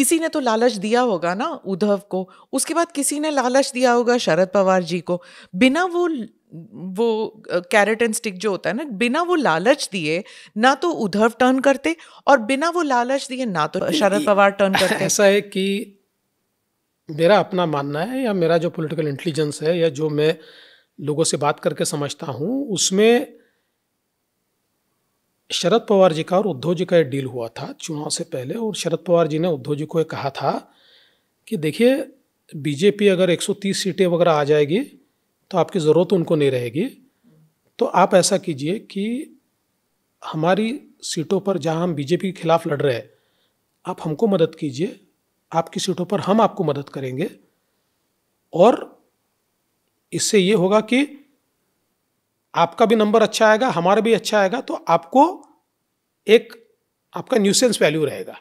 किसी ने तो लालच दिया होगा ना उद्धव को उसके बाद किसी ने लालच दिया होगा शरद पवार जी को बिना वो वो कैरेट एंड स्टिक जो होता है ना बिना वो लालच दिए ना तो उद्धव टर्न करते और बिना वो लालच दिए ना तो शरद पवार टर्न करते ऐसा है कि मेरा अपना मानना है या मेरा जो पॉलिटिकल इंटेलिजेंस है या जो मैं लोगों से बात करके समझता हूँ उसमें शरद पवार जी का और उद्धव जी का एक डील हुआ था चुनाव से पहले और शरद पवार जी ने उद्धव जी को ये कहा था कि देखिए बीजेपी अगर 130 सीटें वगैरह आ जाएगी तो आपकी ज़रूरत उनको नहीं रहेगी तो आप ऐसा कीजिए कि हमारी सीटों पर जहां हम बीजेपी के खिलाफ लड़ रहे हैं आप हमको मदद कीजिए आपकी सीटों पर हम आपको मदद करेंगे और इससे ये होगा कि आपका भी नंबर अच्छा आएगा हमारा भी अच्छा आएगा तो आपको एक आपका न्यूसेंस वैल्यू रहेगा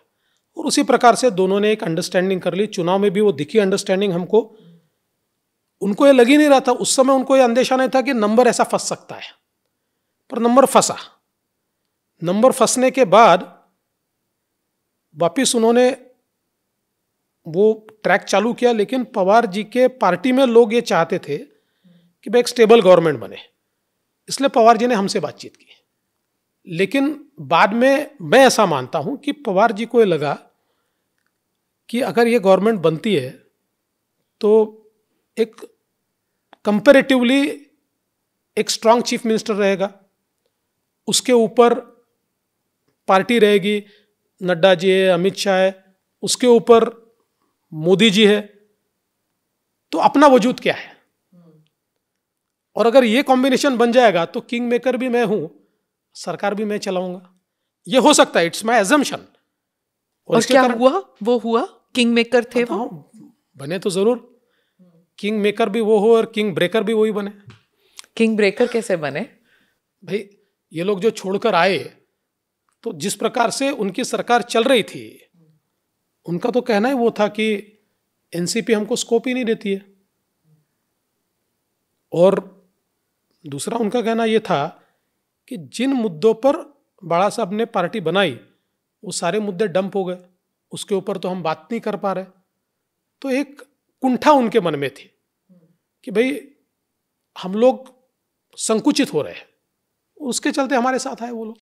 और उसी प्रकार से दोनों ने एक अंडरस्टैंडिंग कर ली चुनाव में भी वो दिखी अंडरस्टैंडिंग हमको उनको ये लग ही नहीं रहा था उस समय उनको ये अंदेशा नहीं था कि नंबर ऐसा फंस सकता है पर नंबर फंसा नंबर फंसने के बाद वापिस उन्होंने वो ट्रैक चालू किया लेकिन पवार जी के पार्टी में लोग ये चाहते थे कि भाई एक स्टेबल गवर्नमेंट बने इसलिए पवार जी ने हमसे बातचीत की लेकिन बाद में मैं ऐसा मानता हूं कि पवार जी को ये लगा कि अगर ये गवर्नमेंट बनती है तो एक कंपेरेटिवली एक स्ट्रांग चीफ मिनिस्टर रहेगा उसके ऊपर पार्टी रहेगी नड्डा जी है अमित शाह है उसके ऊपर मोदी जी है तो अपना वजूद क्या है और अगर ये कॉम्बिनेशन बन जाएगा तो किंग मेकर भी मैं हूं सरकार भी मैं चलाऊंगा ये हो सकता है इट्स माई एजम्पन और क्या कर... हुआ वो हुआ किंग मेकर थे वो हाँ, बने तो जरूर किंग मेकर भी वो हो और किंग ब्रेकर भी वही बने किंग ब्रेकर कैसे बने भाई ये लोग जो छोड़कर आए तो जिस प्रकार से उनकी सरकार चल रही थी उनका तो कहना ही वो था कि एनसीपी हमको स्कोप ही नहीं देती है और दूसरा उनका कहना ये था कि जिन मुद्दों पर बाड़ा साहब ने पार्टी बनाई वो सारे मुद्दे डंप हो गए उसके ऊपर तो हम बात नहीं कर पा रहे तो एक कुंठा उनके मन में थी कि भाई हम लोग संकुचित हो रहे हैं उसके चलते हमारे साथ आए वो लोग